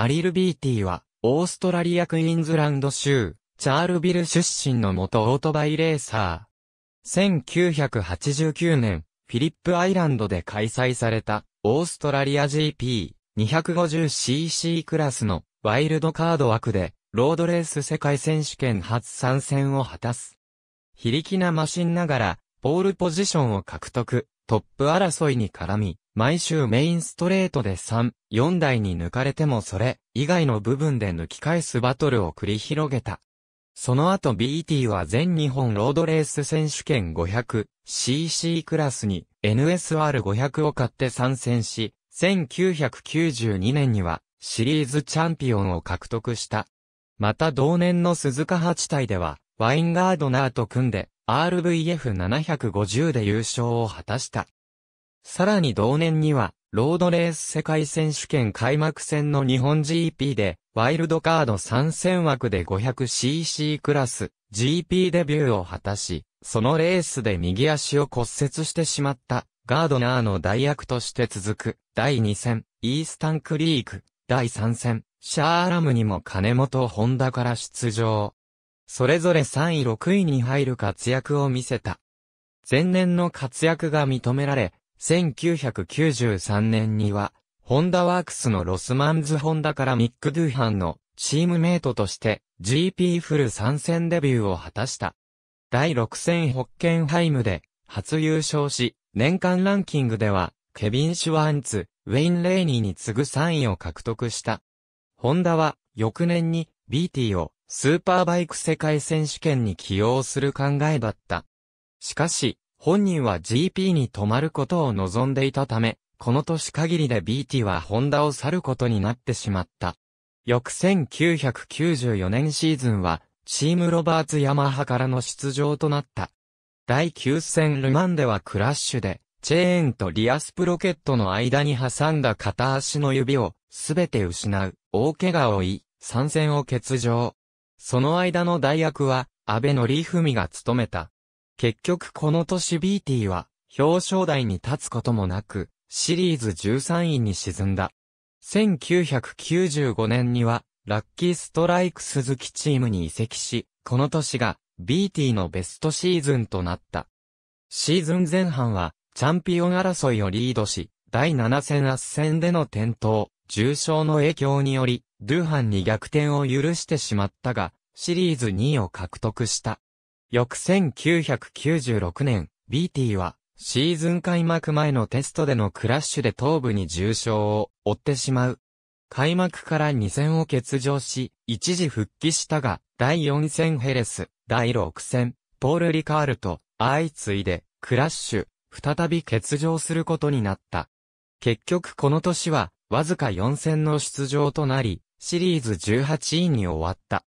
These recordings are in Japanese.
ダリル・ビーティは、オーストラリア・クイーンズランド州、チャールビル出身の元オートバイレーサー。1989年、フィリップアイランドで開催された、オーストラリア GP250cc クラスのワイルドカード枠で、ロードレース世界選手権初参戦を果たす。非力なマシンながら、ポールポジションを獲得、トップ争いに絡み、毎週メインストレートで3、4台に抜かれてもそれ以外の部分で抜き返すバトルを繰り広げた。その後 BT は全日本ロードレース選手権 500cc クラスに NSR500 を買って参戦し、1992年にはシリーズチャンピオンを獲得した。また同年の鈴鹿八体では、ワインガードナーと組んで RVF750 で優勝を果たした。さらに同年には、ロードレース世界選手権開幕戦の日本 GP で、ワイルドカード参戦枠で 500cc クラス、GP デビューを果たし、そのレースで右足を骨折してしまった、ガードナーの代役として続く、第2戦、イースタンクリーク、第3戦、シャーラムにも金本ホンダから出場。それぞれ3位6位に入る活躍を見せた。前年の活躍が認められ、1993年には、ホンダワークスのロスマンズホンダからミック・ドゥーハンのチームメイトとして GP フル参戦デビューを果たした。第6戦ホッケンハイムで初優勝し、年間ランキングではケビン・シュワンツ、ウェイン・レイニーに次ぐ3位を獲得した。ホンダは翌年に BT をスーパーバイク世界選手権に起用する考えだった。しかし、本人は GP に止まることを望んでいたため、この年限りで BT はホンダを去ることになってしまった。翌1994年シーズンは、チームロバーツヤマハからの出場となった。第9戦ルマンではクラッシュで、チェーンとリアスプロケットの間に挟んだ片足の指を、すべて失う、大怪我を負い、参戦を欠場。その間の代役は、安倍のリフミが務めた。結局この年 BT は表彰台に立つこともなく、シリーズ13位に沈んだ。1995年には、ラッキーストライク鈴木チームに移籍し、この年が BT のベストシーズンとなった。シーズン前半は、チャンピオン争いをリードし、第7戦圧戦での転倒、重傷の影響により、ドゥーハンに逆転を許してしまったが、シリーズ2位を獲得した。翌1996年、BT は、シーズン開幕前のテストでのクラッシュで頭部に重傷を負ってしまう。開幕から2戦を欠場し、一時復帰したが、第4戦ヘレス、第6戦、ポール・リカールと、相次いで、クラッシュ、再び欠場することになった。結局この年は、わずか4戦の出場となり、シリーズ18位に終わった。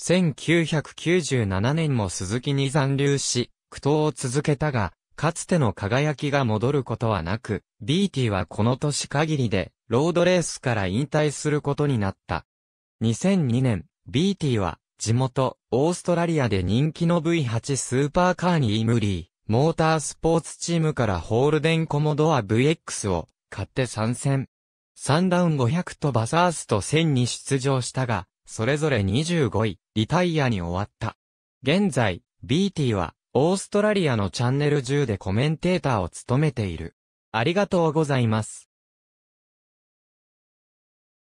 1997年も鈴木に残留し、苦闘を続けたが、かつての輝きが戻ることはなく、BT はこの年限りで、ロードレースから引退することになった。2002年、BT は、地元、オーストラリアで人気の V8 スーパーカーにイムリー、モータースポーツチームからホールデンコモドア VX を買って参戦。3ダウン500とバサースト1000に出場したが、それぞれ25位、リタイアに終わった。現在、BT は、オーストラリアのチャンネル10でコメンテーターを務めている。ありがとうございます。